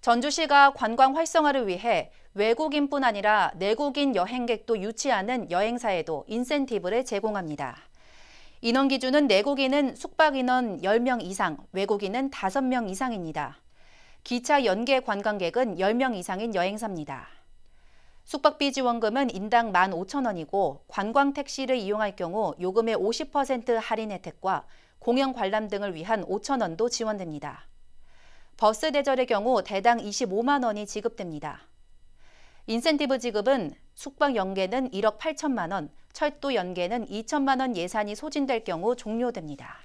전주시가 관광 활성화를 위해 외국인뿐 아니라 내국인 여행객도 유치하는 여행사에도 인센티브를 제공합니다. 인원 기준은 내국인은 숙박 인원 10명 이상, 외국인은 5명 이상입니다. 기차 연계 관광객은 10명 이상인 여행사입니다. 숙박비 지원금은 인당 15,000원이고 관광 택시를 이용할 경우 요금의 50% 할인 혜택과 공연 관람 등을 위한 5,000원도 지원됩니다. 버스 대절의 경우 대당 25만 원이 지급됩니다. 인센티브 지급은 숙박 연계는 1억 8천만 원, 철도 연계는 2천만 원 예산이 소진될 경우 종료됩니다.